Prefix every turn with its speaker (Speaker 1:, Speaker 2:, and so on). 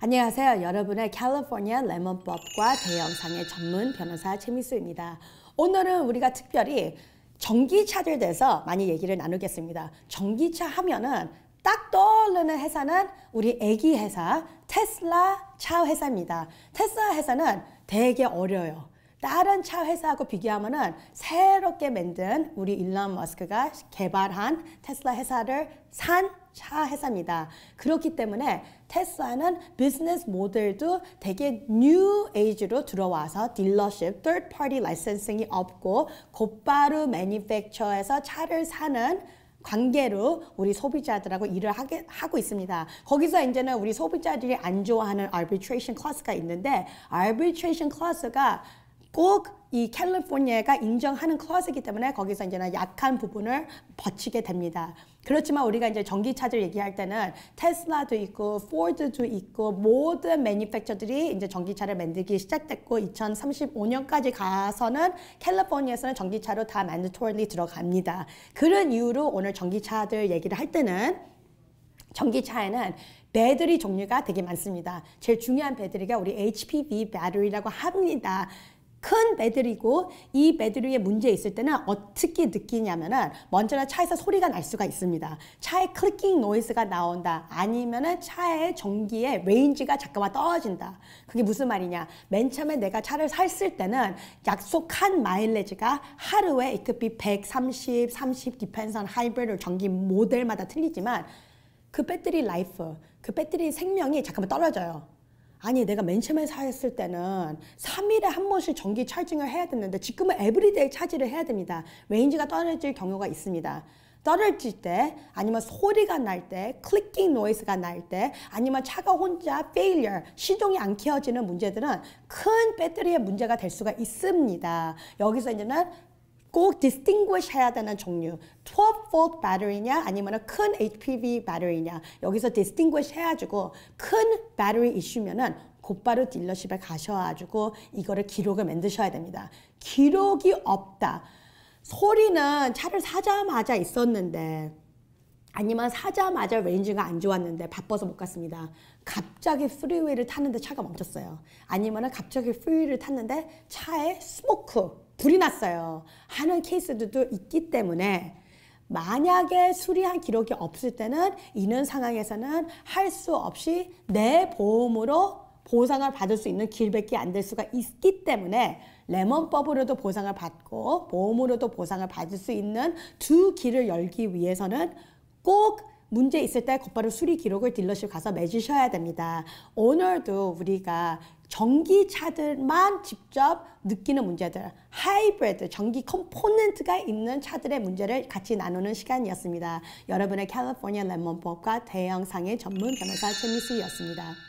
Speaker 1: 안녕하세요. 여러분의 캘리포니아 레몬법과 대영상의 전문 변호사 최미수입니다. 오늘은 우리가 특별히 전기차들 대해서 많이 얘기를 나누겠습니다. 전기차 하면은 딱 떠오르는 회사는 우리 애기 회사 테슬라 차 회사입니다. 테슬라 회사는 되게 어려요. 다른 차 회사하고 비교하면은 새롭게 만든 우리 일론 머스크가 개발한 테슬라 회사를 산차 회사입니다. 그렇기 때문에 테슬라는 비즈니스 모델도 되게 뉴 에이지로 들어와서 딜러십, third party 라이센싱이 없고 곧바로 매니팩처에서 차를 사는 관계로 우리 소비자들하고 일을 하게, 하고 있습니다. 거기서 이제는 우리 소비자들이 안 좋아하는 arbitration clause가 있는데 arbitration clause가 꼭이 캘리포니아가 인정하는 클러스이기 때문에 거기서 이제는 약한 부분을 버치게 됩니다. 그렇지만 우리가 이제 전기차들 얘기할 때는 테슬라도 있고 포드도 있고 모든 매니팩처들이 이제 전기차를 만들기 시작됐고 2035년까지 가서는 캘리포니아에서는 전기차로 다 mandatory 들어갑니다. 그런 이유로 오늘 전기차들 얘기를 할 때는 전기차에는 배터리 종류가 되게 많습니다. 제일 중요한 배터리가 우리 HPV 배터리라고 합니다. 큰 배터리고 이 배터리에 문제 있을 때는 어떻게 느끼냐면은 먼저는 차에서 소리가 날 수가 있습니다. 차에 클리킹 노이즈가 나온다. 아니면은 차의 전기의 레인지가 잠깐만 떨어진다. 그게 무슨 말이냐? 맨 처음에 내가 차를 샀을 때는 약속한 마일리지가 하루에 it could be 130, 30 depends on hybrid 전기 모델마다 틀리지만 그 배터리 라이프, 그 배터리 생명이 잠깐만 떨어져요. 아니 내가 맨 처음에 사했을 때는 3일에 한 번씩 전기 찰증을 해야 되는데 지금은 에브리데이 차지를 해야 됩니다. 레인지가 떨어질 경우가 있습니다. 떨어질 때 아니면 소리가 날 때클릭킹 노이즈가 날 때 아니면 차가 혼자 f 일 i l 시동이 안 켜지는 문제들은 큰 배터리의 문제가 될 수가 있습니다. 여기서 이제는 꼭 distinguish 해야 되는 종류 12V 배터리냐 아니면 큰 HPV 배터리냐 여기서 distinguish 해가지고 큰 배터리 이슈면은 곧바로 딜러십에 가셔가지고 이거를 기록을 만드셔야 됩니다 기록이 없다 소리는 차를 사자마자 있었는데 아니면 사자마자 레인지가 안 좋았는데 바빠서 못 갔습니다. 갑자기 프리웨이를 탔는데 차가 멈췄어요. 아니면 갑자기 프리웨이를 탔는데 차에 스모크 불이 났어요. 하는 케이스들도 있기 때문에 만약에 수리한 기록이 없을 때는 이런 상황에서는 할 수 없이 내 보험으로 보상을 받을 수 있는 길밖에 안 될 수가 있기 때문에 레몬법으로도 보상을 받고 보험으로도 보상을 받을 수 있는 두 길을 열기 위해서는 꼭 문제 있을 때 곧바로 수리 기록을 딜러십 가서 맺으셔야 됩니다. 오늘도 우리가 전기차들만 직접 느끼는 문제들, 하이브리드, 전기 컴포넌트가 있는 차들의 문제를 같이 나누는 시간이었습니다. 여러분의 캘리포니아 랩몬법과 대형상의 전문 변호사 최미스였습니다